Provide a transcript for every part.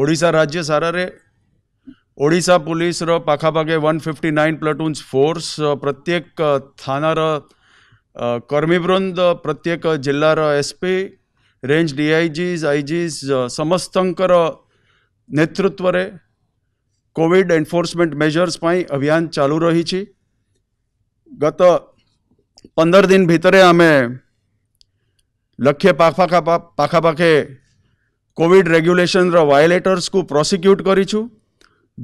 Voda राज्य सारे ओडा पुलिस पखापाखे one fifty nine platoons force प्रत्येक थाना कर्मीवृंद प्रत्येक जिलार एसपी रेंज डीआईजी आईजी समस्त नेतृत्व रे कोविड एनफोर्समेंट मेजर्स पाई अभियान चालू रही गत पंदर दिन भितर आम लक्षे पाखापाखे କୋଭିଡ୍ ରେଗୁଲେସନର ଭାୟୋଲେଟର୍ସକୁ ପ୍ରସିକ୍ୟୁଟ୍ କରିଛୁ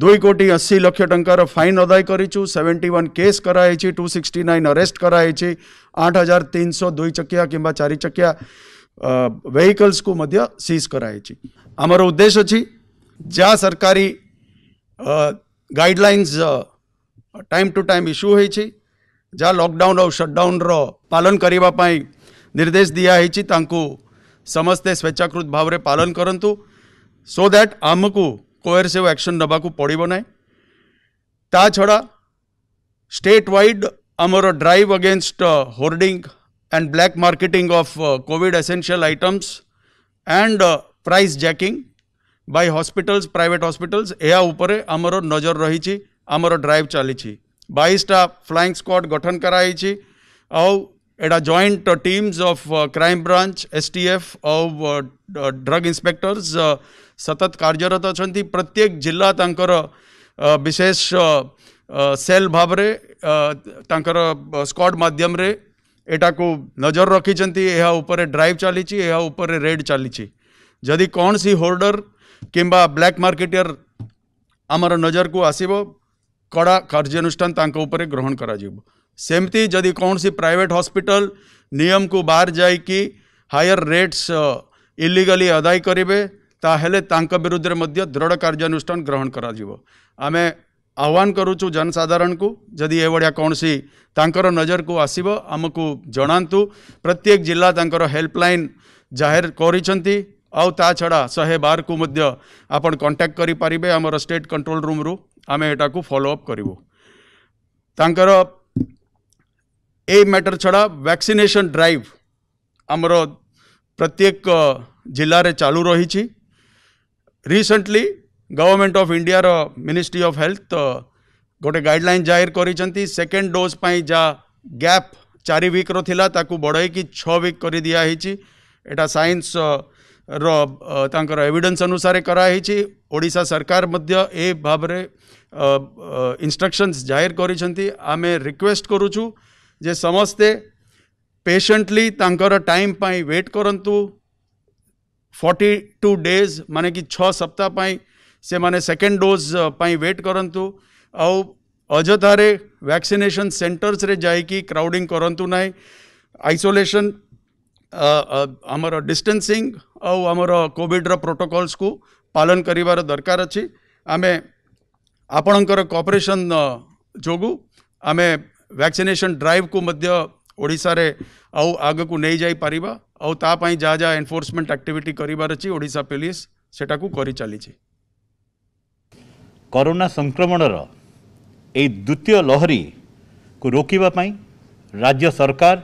ଦୁଇ କୋଟି ଅଶୀ ଲକ୍ଷ ଟଙ୍କାର ଫାଇନ୍ ଆଦାୟ କରିଛୁ ସେଭେଣ୍ଟି ୱାନ୍ କେସ୍ କରାଯାଇଛି ଟୁ ସିକ୍ସଟି ନାଇନ୍ ଆରେଷ୍ଟ କରାଯାଇଛି ଆଠ ହଜାର ତିନିଶହ ଦୁଇ ଚକିଆ କିମ୍ବା ଚାରି ଚକିଆ ଭେହିକଲ୍ସକୁ ମଧ୍ୟ ସିଜ୍ କରାଯାଇଛି ଆମର ଉଦ୍ଦେଶ୍ୟ ଅଛି ଯାହା ସରକାରୀ guidelines time to time issue ହୋଇଛି ଯାହା ଲକଡାଉନ୍ ଆଉ ସଟ୍ଡାଉନ୍ର ପାଳନ କରିବା ପାଇଁ ନିର୍ଦ୍ଦେଶ ଦିଆହେଇଛି ତାଙ୍କୁ ସମସ୍ତେ ସ୍ୱେଚ୍ଛାକୃତ ଭାବରେ ପାଳନ କରନ୍ତୁ ସୋ ଦ୍ୟାଟ୍ ଆମକୁ କୋଏରସିଭ୍ ଆକ୍ସନ୍ ନେବାକୁ ପଡ଼ିବ ନାହିଁ ତା ଛଡ଼ା ଷ୍ଟେଟ୍ ୱାଇଡ଼୍ ଆମର drive against hoarding and black marketing of COVID essential items and price jacking by hospitals private hospitals ଏହା ଉପରେ ଆମର ନଜର ରହିଛି ଆମର ଡ୍ରାଇଭ୍ ଚାଲିଛି ବାଇଶଟା ଫ୍ଲାଇଂ ସ୍କ୍ୱାଡ୍ ଗଠନ କରାଯାଇଛି ଆଉ at our joint teams of crime branch, STF, of drug inspectors, सतत कार्यरत अछंती प्रत्येक जिल्ला तांकर विशेष सेल भाव तांकर स्क्वाड मध्यम रे को नजर ରଖିଛନ୍ତି ଏହା ड्राइव चली रेड चली ଉପରେ ରେଡ୍ ଚାଲିଛି ଯଦି କୌଣସି ହୋଲ୍ଡର କିମ୍ବା ବ୍ଲାକ୍ ମାର୍କେଟିୟର ଆମର ନଜରକୁ ଆସିବ କଡ଼ା କାର୍ଯ୍ୟାନୁଷ୍ଠାନ ତାଙ୍କ ଉପରେ ସେମିତି ଯଦି କୌଣସି ପ୍ରାଇଭେଟ୍ ହସ୍ପିଟାଲ ନିୟମକୁ ବାହାର ଯାଇକି ହାୟର ରେଟ୍ସ ଇଲିଗାଲି ଆଦାୟ କରିବେ ତାହେଲେ ତାଙ୍କ ବିରୁଦ୍ଧରେ ମଧ୍ୟ ଦୃଢ଼ କାର୍ଯ୍ୟାନୁଷ୍ଠାନ ଗ୍ରହଣ କରାଯିବ ଆମେ ଆହ୍ୱାନ କରୁଛୁ ଜନସାଧାରଣଙ୍କୁ ଯଦି ଏଭଳିଆ କୌଣସି ତାଙ୍କର ନଜରକୁ ଆସିବ ଆମକୁ ଜଣାନ୍ତୁ ପ୍ରତ୍ୟେକ ଜିଲ୍ଲା ତାଙ୍କର ହେଲ୍ପଲାଇନ୍ ଜାହିର କରିଛନ୍ତି ଆଉ ତା ଛଡ଼ା ଶହେ ବାରକୁ ମଧ୍ୟ ଆପଣ କଣ୍ଟାକ୍ଟ କରିପାରିବେ ଆମର ଷ୍ଟେଟ୍ କଣ୍ଟ୍ରୋଲ ରୁମ୍ରୁ ଆମେ ଏଟାକୁ ଫଲୋଅପ୍ କରିବୁ ତାଙ୍କର એ મેટર છડા વેક્સિનેશન ડ્રાઇવ ଆମର ପ୍ରତ୍ୟେକ ଜିଲ୍ଲାରେ ଚାଲୁ ରହିଛି ରିସେଣ୍ଟଲି ଗଭର୍ଣ୍ଣମେଣ୍ଟ ଅଫ୍ ଇଣ୍ଡିଆର ମିନିଷ୍ଟ୍ରି ଅଫ୍ ହେଲ୍ଥ ଗୋଟେ ଗାଇଡ଼ଲାଇନ୍ ଜାହିର କରିଛନ୍ତି ସେକେଣ୍ଡ ଡୋଜ୍ ପାଇଁ ଯାହା ଗ୍ୟାପ୍ ଚାରି ୱିକ୍ର ଥିଲା ତାକୁ ବଢ଼େଇକି ଛଅ ୱିକ୍ କରିଦିଆହେଇଛି ଏଇଟା ସାଇନ୍ସର ତାଙ୍କର ଏଭିଡେନ୍ସ ଅନୁସାରେ କରାହେଇଛି ଓଡ଼ିଶା ସରକାର ମଧ୍ୟ ଏ ଭାବରେ ଇନଷ୍ଟ୍ରକ୍ସନ୍ସ ଜାହିର କରିଛନ୍ତି ଆମେ ରିକ୍ୱେଷ୍ଟ କରୁଛୁ ଯେ ସମସ୍ତେ ପେସେଣ୍ଟଲି ତାଙ୍କର ଟାଇମ୍ ପାଇଁ ୱେଟ୍ କରନ୍ତୁ ଫର୍ଟି ଟୁ ଡେଜ୍ ମାନେ କି ଛଅ ସପ୍ତାହ ପାଇଁ ସେମାନେ ସେକେଣ୍ଡ ଡୋଜ୍ ପାଇଁ ୱେଟ୍ କରନ୍ତୁ ଆଉ ଅଯଥାରେ ଭ୍ୟାକ୍ସିନେସନ୍ ସେଣ୍ଟର୍ସରେ ଯାଇକି କ୍ରାଉଡ଼ିଂ କରନ୍ତୁ ନାହିଁ ଆଇସୋଲେସନ୍ ଆମର ଡିଷ୍ଟାନ୍ସିଂ ଆଉ ଆମର କୋଭିଡ଼ର ପ୍ରୋଟୋକଲ୍ସକୁ ପାଳନ କରିବାର ଦରକାର ଅଛି ଆମେ ଆପଣଙ୍କର କପରେସନ୍ ଯୋଗୁଁ ଆମେ ଭ୍ୟାକ୍ସିନେସନ୍ ଡ୍ରାଇଭ୍କୁ ମଧ୍ୟ ଓଡ଼ିଶାରେ ଆଉ ଆଗକୁ ନେଇଯାଇପାରିବା ଆଉ ତା ପାଇଁ ଯାହା ଯାହା ଏନଫୋର୍ସମେଣ୍ଟ ଆକ୍ଟିଭିଟି କରିବାର ଅଛି ଓଡ଼ିଶା ପୋଲିସ ସେଟାକୁ କରିଚାଲିଛି କରୋନା ସଂକ୍ରମଣର ଏହି ଦ୍ୱିତୀୟ ଲହରୀକୁ ରୋକିବା ପାଇଁ ରାଜ୍ୟ ସରକାର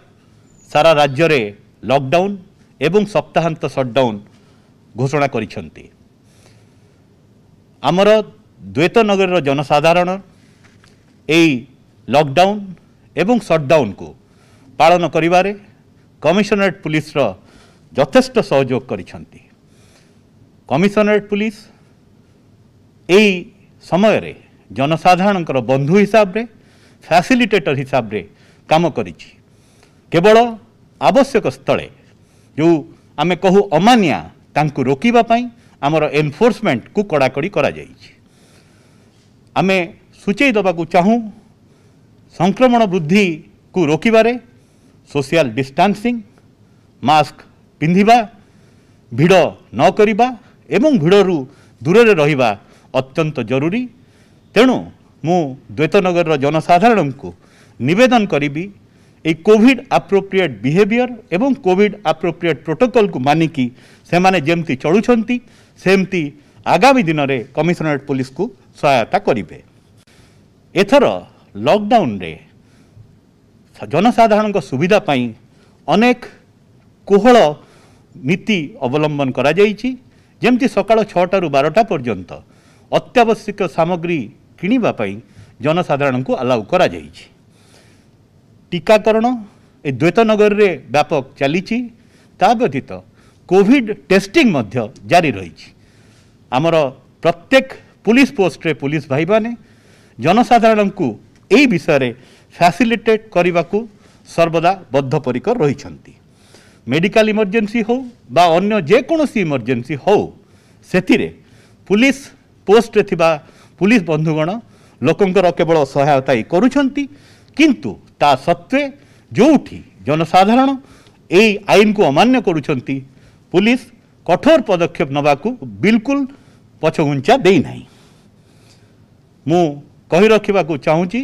ସାରା ରାଜ୍ୟରେ ଲକଡାଉନ୍ ଏବଂ ସପ୍ତାହାନ୍ତ ସଟ୍ଡାଉନ୍ ଘୋଷଣା କରିଛନ୍ତି ଆମର ଦ୍ୱୈତନଗରର ଜନସାଧାରଣ ଏହି ଲକଡାଉନ୍ ଏବଂ ସଟ୍ଡାଉନ୍କୁ ପାଳନ କରିବାରେ କମିଶନରେଟ୍ ପୁଲିସର ଯଥେଷ୍ଟ ସହଯୋଗ କରିଛନ୍ତି କମିଶନରେଟ୍ ପୁଲିସ ଏହି ସମୟରେ ଜନସାଧାରଣଙ୍କର ବନ୍ଧୁ ହିସାବରେ ଫ୍ୟାସିଲିଟେଟର ହିସାବରେ କାମ କରିଛି କେବଳ ଆବଶ୍ୟକ ସ୍ଥଳେ ଯେଉଁ ଆମେ କହୁ ଅମାନିଆ ତାଙ୍କୁ ରୋକିବା ପାଇଁ ଆମର ଏନ୍ଫୋର୍ସମେଣ୍ଟକୁ କଡ଼ାକଡ଼ି କରାଯାଇଛି ଆମେ ସୂଚାଇ ଦେବାକୁ ଚାହୁଁ ସଂକ୍ରମଣ ବୃଦ୍ଧିକୁ ରୋକିବାରେ ସୋସିଆଲ ଡିଷ୍ଟାନ୍ସିଂ ମାସ୍କ ପିନ୍ଧିବା ଭିଡ଼ ନ କରିବା ଏବଂ ଭିଡ଼ରୁ ଦୂରରେ ରହିବା ଅତ୍ୟନ୍ତ ଜରୁରୀ ତେଣୁ ମୁଁ ଦ୍ୱୈତନଗରର ଜନସାଧାରଣଙ୍କୁ ନିବେଦନ କରିବି এই কোভিড আপ্রোপ্রিয়েট বিহেভিয়ার এবং কোভিড আপ্রোপ্রিয়েট প্রোটোকলকু মানিকি সেমানে যেমতি চলুছন্তি সেমতি আগামী দিনরে কমিশনারেট পুলিশকু সহায়তা করিবে এথর ଲକ୍ଡାଉନରେ ଜନସାଧାରଣଙ୍କ ସୁବିଧା ପାଇଁ ଅନେକ କୋହଳ ନୀତି ଅବଲମ୍ବନ କରାଯାଇଛି ଯେମିତି ସକାଳ ଛଅଟାରୁ ବାରଟା ପର୍ଯ୍ୟନ୍ତ ଅତ୍ୟାବଶ୍ୟକ ସାମଗ୍ରୀ କିଣିବା ପାଇଁ ଜନସାଧାରଣଙ୍କୁ ଆଲାଉ କରାଯାଇଛି ଟିକାକରଣ ଏ ଦ୍ୱୈତନଗରରେ ବ୍ୟାପକ ଚାଲିଛି ତା ବ୍ୟତୀତ କୋଭିଡ଼୍ ଟେଷ୍ଟିଂ ମଧ୍ୟ ଜାରି ରହିଛି ଆମର ପ୍ରତ୍ୟେକ ପୋଲିସ ପୋଷ୍ଟରେ ପୋଲିସ ଭାଇମାନେ ଜନସାଧାରଣଙ୍କୁ ଏଇ ବିଷୟରେ ଫ୍ୟାସିଲିଟେଟ୍ କରିବାକୁ ସର୍ବଦା ବଦ୍ଧପରିକର ରହିଛନ୍ତି ମେଡ଼ିକାଲ ଇମର୍ଜେନ୍ସି ହେଉ ବା ଅନ୍ୟ ଯେକୌଣସି ଇମର୍ଜେନ୍ସି ହେଉ ସେଥିରେ ପୋଲିସ ପୋଷ୍ଟରେ ଥିବା ପୋଲିସ ବନ୍ଧୁଗଣ ଲୋକଙ୍କର କେବଳ ସହାୟତା ହିଁ କରୁଛନ୍ତି କିନ୍ତୁ ତା ସତ୍ତ୍ୱେ ଯେଉଁଠି ଜନସାଧାରଣ ଏଇ ଆଇନକୁ ଅମାନ୍ୟ କରୁଛନ୍ତି ପୋଲିସ କଠୋର ପଦକ୍ଷେପ ନେବାକୁ ବିଲକୁଲ ପଛଘୁଞ୍ଚା ଦେଇନାହିଁ ମୁଁ କହି ରଖିବାକୁ ଚାହୁଁଛି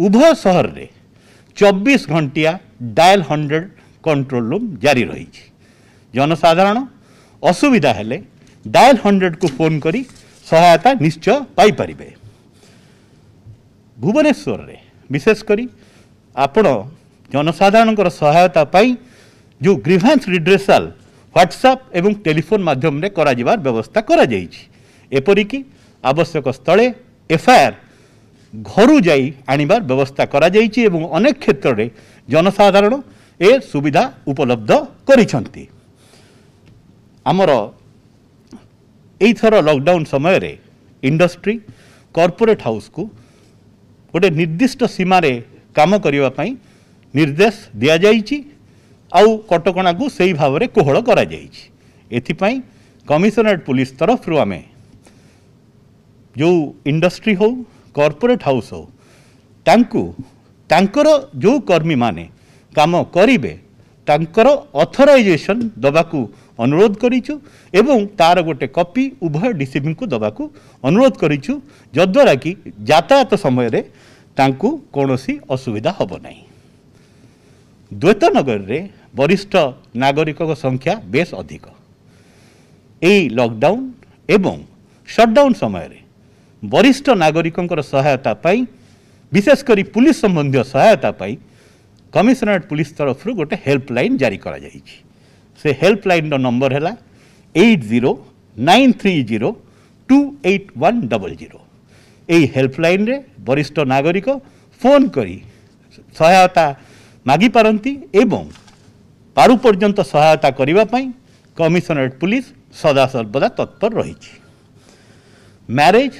ଉଭୟ ସହରରେ ଚବିଶ ଘଣ୍ଟିଆ ଡାଏଲ୍ ହଣ୍ଡ୍ରେଡ଼ କଣ୍ଟ୍ରୋଲ ରୁମ୍ ଜାରି ରହିଛି ଜନସାଧାରଣ ଅସୁବିଧା ହେଲେ ଡାଏଲ୍ ହଣ୍ଡ୍ରେଡ଼କୁ ଫୋନ୍ କରି ସହାୟତା ନିଶ୍ଚୟ ପାଇପାରିବେ ଭୁବନେଶ୍ୱରରେ ବିଶେଷ କରି ଆପଣ ଜନସାଧାରଣଙ୍କର ସହାୟତା ପାଇଁ ଯେଉଁ ଗ୍ରିଭାନ୍ସ ରିଡ୍ରେସାଲ୍ ହ୍ୱାଟ୍ସଆପ୍ ଏବଂ ଟେଲିଫୋନ୍ ମାଧ୍ୟମରେ କରାଯିବାର ବ୍ୟବସ୍ଥା କରାଯାଇଛି ଏପରିକି ଆବଶ୍ୟକ ସ୍ଥଳେ ଏଫ୍ଆଇଆର୍ ଘରୁ ଯାଇ ଆଣିବାର ବ୍ୟବସ୍ଥା କରାଯାଇଛି ଏବଂ ଅନେକ କ୍ଷେତ୍ରରେ ଜନସାଧାରଣ ଏ ସୁବିଧା ଉପଲବ୍ଧ କରିଛନ୍ତି ଆମର ଏଇଥର ଲକ୍ଡାଉନ୍ ସମୟରେ ଇଣ୍ଡଷ୍ଟ୍ରି କର୍ପୋରେଟ୍ ହାଉସ୍କୁ ଗୋଟିଏ ନିର୍ଦ୍ଦିଷ୍ଟ ସୀମାରେ କାମ କରିବା ପାଇଁ ନିର୍ଦ୍ଦେଶ ଦିଆଯାଇଛି ଆଉ କଟକଣାକୁ ସେହି ଭାବରେ କୋହଳ କରାଯାଇଛି ଏଥିପାଇଁ କମିଶନରେଟ୍ ପୋଲିସ ତରଫରୁ ଆମେ ଯେଉଁ ଇଣ୍ଡଷ୍ଟ୍ରି ହେଉ କର୍ପୋରେଟ୍ ହାଉସ୍ ହେଉ ତାଙ୍କୁ ତାଙ୍କର ଯେଉଁ କର୍ମୀମାନେ କାମ କରିବେ ତାଙ୍କର ଅଥରାଇଜେସନ୍ ଦେବାକୁ ଅନୁରୋଧ କରିଛୁ ଏବଂ ତା'ର ଗୋଟେ କପି ଉଭୟ ଡିସିପିଙ୍କୁ ଦେବାକୁ ଅନୁରୋଧ କରିଛୁ ଯଦ୍ୱାରା କି ଯାତାୟାତ ସମୟରେ ତାଙ୍କୁ କୌଣସି ଅସୁବିଧା ହେବ ନାହିଁ ଦ୍ୱୈତନଗରରେ ବରିଷ୍ଠ ନାଗରିକଙ୍କ ସଂଖ୍ୟା ବେଶ୍ ଅଧିକ ଏଇ ଲକ୍ଡାଉନ୍ ଏବଂ ସଟ୍ଡାଉନ୍ ସମୟରେ ବରିଷ୍ଠ ନାଗରିକଙ୍କର ସହାୟତା ପାଇଁ ବିଶେଷ କରି ପୁଲିସ୍ ସମ୍ବନ୍ଧୀୟ ସହାୟତା ପାଇଁ କମିଶନରେଟ୍ ପୁଲିସ୍ ତରଫରୁ ଗୋଟେ ହେଲ୍ପଲାଇନ୍ ଜାରି କରାଯାଇଛି ସେ ହେଲ୍ପଲାଇନ୍ର ନମ୍ବର ହେଲା eight zero nine three zero two eight one double zero ଏଇ ହେଲ୍ପଲାଇନ୍ରେ ବରିଷ୍ଠ ନାଗରିକ ଫୋନ୍ କରି ସହାୟତା ମାଗିପାରନ୍ତି ଏବଂ ପାରୁ ପର୍ଯ୍ୟନ୍ତ ସହାୟତା କରିବା ପାଇଁ କମିଶନରେଟ୍ ପୁଲିସ୍ ସଦାସର୍ବଦା ତତ୍ପର ରହିଛି ମ୍ୟାରେଜ୍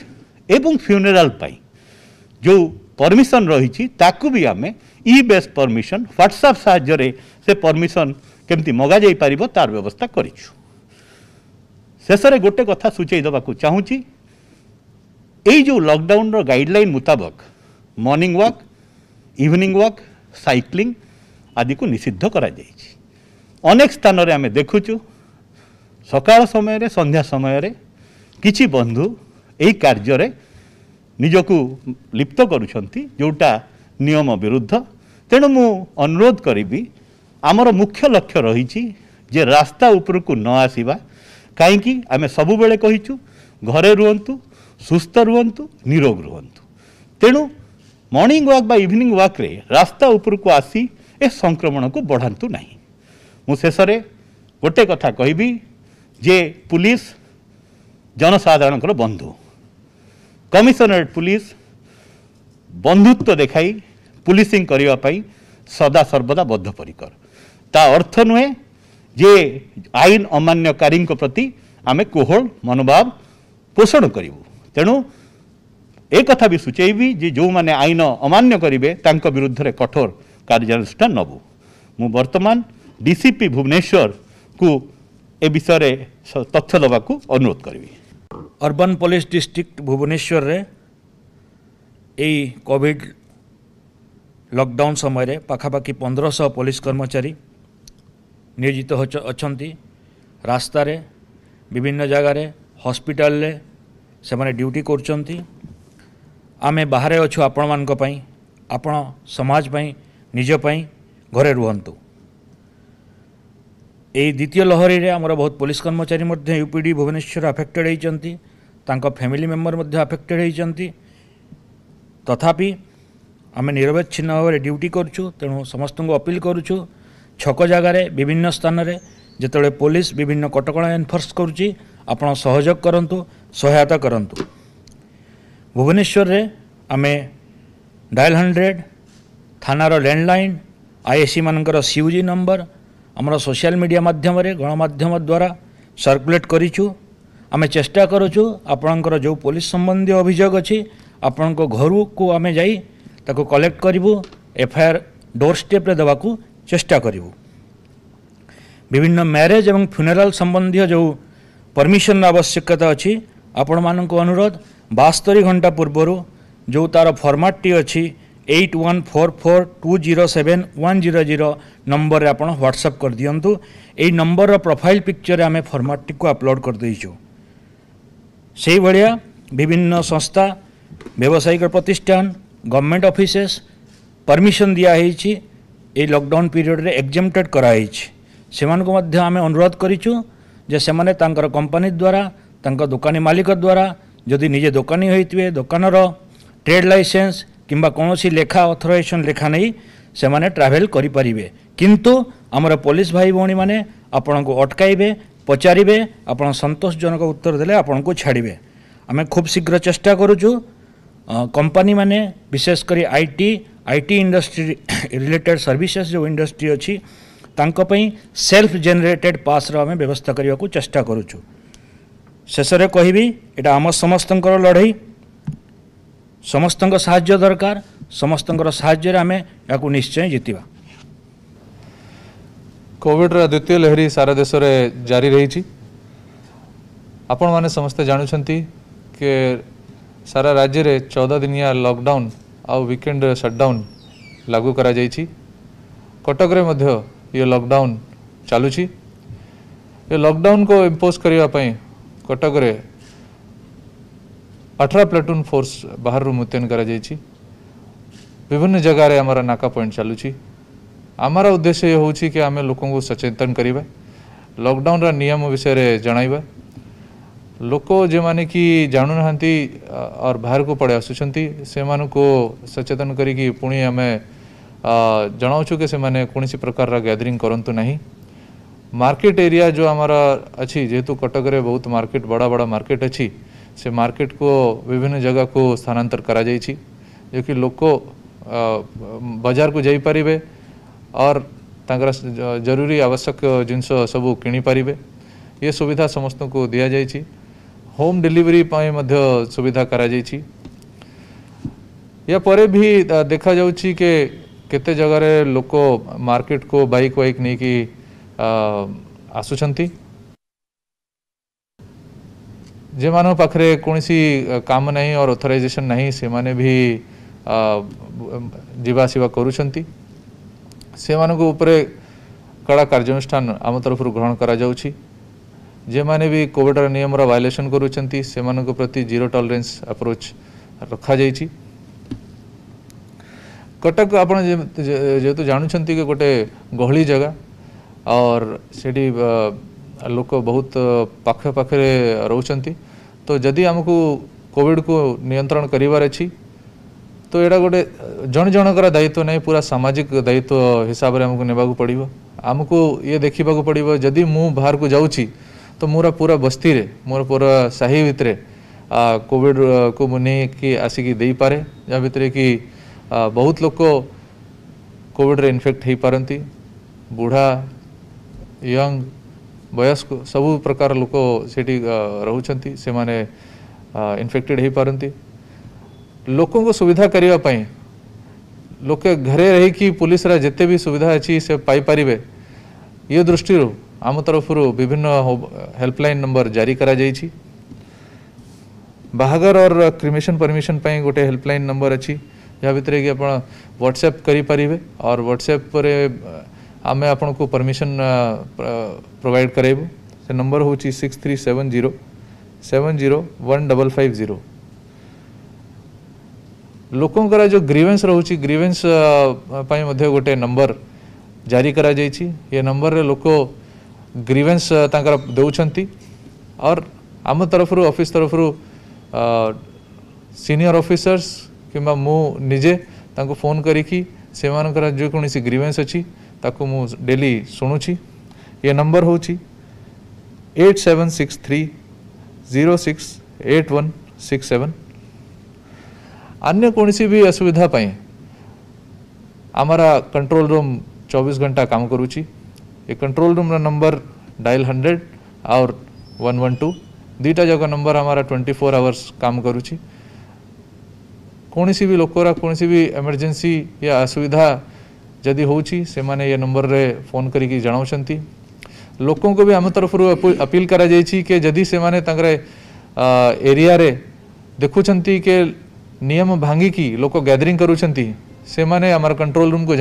ଏବଂ ଫ୍ୟୁନେରାଲ୍ ପାଇଁ ଯେଉଁ ପରମିସନ୍ ରହିଛି ତାକୁ ବି ଆମେ ଇ ବେସ୍ ପରମିସନ୍ ହ୍ୱାଟ୍ସଆପ୍ ସାହାଯ୍ୟରେ ସେ ପରମିସନ୍ କେମିତି ମଗାଯାଇପାରିବ ତାର ବ୍ୟବସ୍ଥା କରିଛୁ ଶେଷରେ ଗୋଟେ କଥା ସୂଚାଇ ଦେବାକୁ ଚାହୁଁଛି ଏଇ ଯେଉଁ ଲକଡାଉନର ଗାଇଡ଼ଲାଇନ୍ ମୁତାବକ morning walk evening walk cycling ଆଦିକୁ ନିଷିଦ୍ଧ କରାଯାଇଛି ଅନେକ ସ୍ଥାନରେ ଆମେ ଦେଖୁଛୁ ସକାଳ ସମୟରେ ସନ୍ଧ୍ୟା ସମୟରେ କିଛି ବନ୍ଧୁ এই କାର୍ଯ୍ୟରେ ନିଜକୁ ଲିପ୍ତ କରୁଛନ୍ତି ଯେଉଁଟା ନିୟମ ବିରୁଦ୍ଧ ତେଣୁ ମୁଁ ଅନୁରୋଧ କରିବି ଆମର ମୁଖ୍ୟ ଲକ୍ଷ୍ୟ ରହିଛି ଯେ ରାସ୍ତା ଉପରକୁ ନ ଆସିବା କାହିଁକି ଆମେ ସବୁବେଳେ କହିଛୁ ଘରେ ରୁହନ୍ତୁ ସୁସ୍ଥ ରୁହନ୍ତୁ ନିରୋଗ ରୁହନ୍ତୁ ତେଣୁ ମର୍ଣ୍ଣିଂ ୱାକ୍ ବା ଇଭିନିଂ ୱାକ୍ରେ ରାସ୍ତା ଉପରକୁ ଆସି ଏ ସଂକ୍ରମଣକୁ ବଢ଼ାନ୍ତୁ ନାହିଁ ମୁଁ ଶେଷରେ ଗୋଟେ କଥା କହିବି ଯେ ପୁଲିସ୍ ଜନସାଧାରଣଙ୍କର ବନ୍ଧୁ କମିଶନରେଟ୍ ପୁଲିସ ବନ୍ଧୁତ୍ୱ ଦେଖାଇ ପୁଲିସିଂ କରିବା ପାଇଁ ସଦାସର୍ବଦା ବଦ୍ଧପରିକର ତା ଅର୍ଥ ନୁହେଁ ଯେ ଆଇନ ଅମାନ୍ୟକାରୀଙ୍କ ପ୍ରତି ଆମେ କୋହଳ ମନୋଭାବ ପୋଷଣ କରିବୁ ତେଣୁ ଏ କଥା ବି ସୂଚାଇବି ଯେ ଯେଉଁମାନେ ଆଇନ ଅମାନ୍ୟ କରିବେ ତାଙ୍କ ବିରୁଦ୍ଧରେ କଠୋର କାର୍ଯ୍ୟାନୁଷ୍ଠାନ ନେବୁ ମୁଁ ବର୍ତ୍ତମାନ ଡିସିପି ଭୁବନେଶ୍ୱରକୁ ଏ ବିଷୟରେ ତଥ୍ୟ ଦେବାକୁ ଅନୁରୋଧ କରିବି ଅର୍ବାନ୍ ପୋଲିସ ଡିଷ୍ଟ୍ରିକ୍ଟ ଭୁବନେଶ୍ୱରରେ ଏଇ କୋଭିଡ଼ ଲକଡାଉନ୍ ସମୟରେ ପାଖାପାଖି ପନ୍ଦରଶହ ପୋଲିସ କର୍ମଚାରୀ ନିୟୋଜିତ ଅଛନ୍ତି ରାସ୍ତାରେ ବିଭିନ୍ନ ଜାଗାରେ ହସ୍ପିଟାଲରେ ସେମାନେ ଡ୍ୟୁଟି କରୁଛନ୍ତି ଆମେ ବାହାରେ ଅଛୁ ଆପଣମାନଙ୍କ ପାଇଁ ଆପଣ ସମାଜ ପାଇଁ ନିଜ ପାଇଁ ଘରେ ରୁହନ୍ତୁ এই দ্বিতীয় লহরীরে আমার বহু পুলিশ কর্মচারী মধ্যে ইউপিডি ভুবনেশ্বর আফেক্টেড হয়েছেন ତାଙ୍କ ଫ୍ୟାମିଲି ମେମ୍ବର ମଧ୍ୟ ଆଫେକ୍ଟେଡ଼ ହୋଇଛନ୍ତି ତଥାପି ଆମେ ନିରବଚ୍ଛିନ୍ନ ଭାବରେ ଡ୍ୟୁଟି କରୁଛୁ ତେଣୁ ସମସ୍ତଙ୍କୁ ଅପିଲ୍ କରୁଛୁ ଛକ ଜାଗାରେ ବିଭିନ୍ନ ସ୍ଥାନରେ ଯେତେବେଳେ ପୋଲିସ ବିଭିନ୍ନ କଟକଣା ଏନ୍ଫୋର୍ସ କରୁଛି ଆପଣ ସହଯୋଗ କରନ୍ତୁ ସହାୟତା କରନ୍ତୁ ଭୁବନେଶ୍ୱରରେ ଆମେ ଡାଏଲ୍ ହଣ୍ଡ୍ରେଡ଼ ଥାନାର ଲ୍ୟାଣ୍ଡଲାଇନ୍ ଆଇଏସି ମାନଙ୍କର ସିୟୁଜି ନମ୍ବର ଆମର ସୋସିଆଲ ମିଡ଼ିଆ ମାଧ୍ୟମରେ ଗଣମାଧ୍ୟମ ଦ୍ୱାରା ସର୍କୁଲେଟ୍ କରିଛୁ ଆମେ ଚେଷ୍ଟା କରୁଛୁ ଆପଣଙ୍କର ଯେଉଁ ପୋଲିସ ସମ୍ବନ୍ଧୀୟ ଅଭିଯୋଗ ଅଛି ଆପଣଙ୍କ ଘରକୁ ଆମେ ଯାଇ ତାକୁ କଲେକ୍ଟ କରିବୁ ଏଫଆଇଆର୍ ଡୋର୍ ଷ୍ଟେପ୍ରେ ଦେବାକୁ ଚେଷ୍ଟା କରିବୁ ବିଭିନ୍ନ ମ୍ୟାରେଜ୍ ଏବଂ ଫ୍ୟୁନେରାଲ୍ ସମ୍ବନ୍ଧୀୟ ଯେଉଁ ପରମିସନ୍ର ଆବଶ୍ୟକତା ଅଛି ଆପଣମାନଙ୍କୁ ଅନୁରୋଧ ବାସ୍ତରି ଘଣ୍ଟା ପୂର୍ବରୁ ଯେଉଁ ତା'ର ଫର୍ମାଟ୍ଟି ଅଛି eight one four four two zero seven one zero zero ନମ୍ବରରେ ଆପଣ ହ୍ୱାଟ୍ସଅପ୍ କରିଦିଅନ୍ତୁ ଏଇ ନମ୍ବରର ପ୍ରୋଫାଇଲ୍ ପିକ୍ଚରରେ ଆମେ ଫର୍ମାଟ୍ଟିକୁ ଅପଲୋଡ଼ କରିଦେଇଛୁ সেই ভাবে বিভিন্ন সংস্থা ব্যবসায়িক প্রতিষ্ঠান গভর্নমেন্ট অফিসেস পরমিশন দিয়া হয়েছি এই লকডাউন পিরিয়ডে এক্সেমটেড করা হয়েছে সেমানকু মধ্য আমি অনুরোধ করিছু যে সেমানে তাঙ্কর কোম্পানি দ্বারা তাঙ্ক দোকানী মালিক দ্বারা যদি নিজে দোকানী হইতিবে দোকানর ট্রেড লাইসেন্স কিংবা কোণী লেখা অথরাইজেসন লেখা নেই সেমানে ট্রাভেল করিপারিবে কিন্তু আমার পুলিশ ভাই ভৌণী মানে আপনার অটকাইবে ପଚାରିବେ ଆପଣ ସନ୍ତୋଷଜନକ ଉତ୍ତର ଦେଲେ ଆପଣଙ୍କୁ ଛାଡ଼ିବେ ଆମେ ଖୁବ୍ ଶୀଘ୍ର ଚେଷ୍ଟା କରୁଛୁ କମ୍ପାନୀମାନେ ବିଶେଷ କରି I T I T industry related services ଯେଉଁ ଇଣ୍ଡଷ୍ଟ୍ରି ଅଛି ତାଙ୍କ ପାଇଁ ସେଲ୍ଫ ଜେନେରେଟେଡ଼୍ ପାସ୍ର ଆମେ ବ୍ୟବସ୍ଥା କରିବାକୁ ଚେଷ୍ଟା କରୁଛୁ ଶେଷରେ କହିବି ଏଇଟା ଆମ ସମସ୍ତଙ୍କର ଲଢ଼େଇ ସମସ୍ତଙ୍କ ସାହାଯ୍ୟ ଦରକାର ସମସ୍ତଙ୍କର ସାହାଯ୍ୟରେ ଆମେ ଏହାକୁ ନିଶ୍ଚୟ ଜିତିବା କୋଭିଡ଼ର ଦ୍ୱିତୀୟ ଲହରୀ ସାରା ଦେଶରେ ଜାରି ରହିଛି ଆପଣମାନେ ସମସ୍ତେ ଜାଣୁଛନ୍ତି କି ସାରା ରାଜ୍ୟରେ ଚଉଦ ଦିନିଆ ଲକଡାଉନ୍ ଆଉ ୱିକେଣ୍ଡ ସଟ୍ଡାଉନ୍ ଲାଗୁ କରାଯାଇଛି କଟକରେ ମଧ୍ୟ ଇଏ ଲକଡାଉନ୍ ଚାଲୁଛି ଏ ଲକଡାଉନ୍କୁ ଇମ୍ପୋଜ୍ କରିବା ପାଇଁ କଟକରେ ଅଠର ପ୍ଲାଟୁନ୍ ଫୋର୍ସ ବାହାରରୁ ମୁତୟନ କରାଯାଇଛି ବିଭିନ୍ନ ଜାଗାରେ ଆମର ନାକା ପଏଣ୍ଟ ଚାଲୁଛି आमर उद्देश्य ये हूँ कि आम लोक सचेतन करवा लकडाउन रियम विषय जनवा लोक जे मैंने कि जानू ना और बाहर को पड़े आसुँच को सचेतन करमें जनाऊु कि से कौन प्रकार गैदरिंग करूँ ना मार्केट एरिया जो आम अच्छी जेहेतु कटक बहुत मार्केट बड़ा बड़ा मार्केट अच्छी से मार्केट को विभिन्न जगह को स्थानांतर करा जो कि लोक बाजार को जापारे और जरूरी आवश्यक जिनस कि ये सुविधा समस्त को दि जाए होम डेलीवरी सुविधा करा कर या परे भी देखा जा के केते जगह लोक मार्केट को बाइक वाइक नहीं कि आसुचंती पाखे कौन सी काम नहीं और ऑथराइजेशन नहीं से माने भी जीवास कर से मानते कड़ा कार्यानुषान आम तरफ ग्रहण करोडर निमर वायोलेसन करूँ प्रति जीरो टलरेन्स रखा जा कटक आप जेहेतु जानूं कि गोटे गहली जगह और सीढ़ी लोक बहुत पाखे पाखे रोच तो जदि आमको कॉविड को नियंत्रण करार अच्छी तो ये गोटे जन जनकर दायित्व नहीं पूरा सामाजिक दायित्व हिसाब से आमको नेबाक पड़ो आमको ये देखा पड़ो जदि मु बाहर को जाऊँगी तो मोर पूरा बस्ती रे मोर पूरा साही भितर कोविड को मुझे कि पारे जहाँ भितर कि बहुत लोग कोविड्रे इनफेक्ट हो पारती बुढ़ा यंग वयस्क सब प्रकार लोक से ରହୁଛନ୍ତି इनफेक्टेड हो पारती लोक सुविधा करने लोक घरे रही कि पुलिस जिते भी सुविधा अच्छी से पाई ये दृष्टि आम तरफ विभिन्न हेल्पलाइन नंबर जारी करा कर बाहर और क्रिमिशन परमिशन गोटे हेल्पलाइन नंबर अच्छी जहाँ भितर कि आप व्हाट्सएप करें और ह्वाट्सएपर आम आपन को परमिशन प्रोवाइड कराइबू से नंबर हूँ six three seven zero seven zero one double five zero ଲୋକଙ୍କର जो ग्रीवेन्स रोच ग्रीवेन्स गोटे नंबर जारी ନମ୍ବର ଜାରି କରାଯାଇଛି ଏ ନମ୍ବରରେ और आम तरफ अफिस् तरफ सिनियर अफिसर्स कि मुझे फोन करी जोकोसी ग्रीवेन्स अच्छी ताकू मु डेली शुणुची ये नंबर हूँ eight seven six three zero six eight one six seven अन्य सी भी असुविधा आमरा कंट्रोल रूम चौबीस घंटा काम करुच्ची ये control room number dial hundred और वन वन टू दुटा जाक नंबर आम ट्वेंटी फोर आवर्स काम करुच्ची कौन भी लोकर कौन भी एमरजेन्सी या असुविधा जदि हो ये नंबर रे फोन करके लोक को भी आम तरफ अपील कर जदि से एरिया रे देखुं के नियम भांगी लोक ગેધરિંગ કરુંચંતી સેમાને આમર કંટ્રોલ રૂમ કુ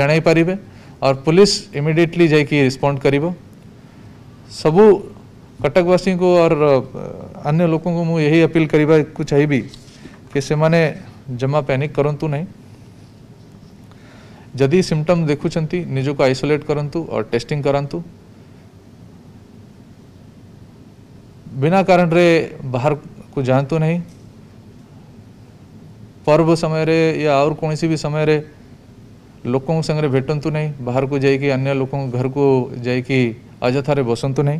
और पुलिस इमिडिएटली जा रिस्पंड कर सबू कटकवासी को और अन्य लोगों को मुझे यही अपील को चाहिए कि से मैंने जमा पैनिक करूँ ना जदि सिमटम देखुं निजक आइसोलेट करूँ और टेस्टिंग करातु बिना कारण रे बाहर को जातु नहीं पर्व समय रे या और कौन सी भी समय रे लोकों संगे भेटतु ना बाहर को जाकि अन्य लोक घर को जाकि अजथार बसतु ना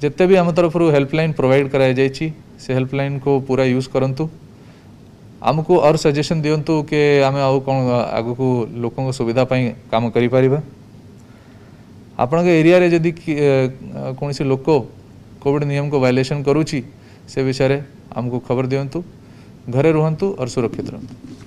जिते भी आम तरफ हेल्पलैन प्रोवाइड कर से को पूरा यूज करूँ आम को और सजेसन दिंतु कि आम आग को लोक सुविधापी काम कर आपण एरिया जदि कौन लोक कॉविड निम को वायोलेसन करुच्ची से विषय आमको खबर दिंतु घरे रुहन्तु और सुरक्षित रुहन्तु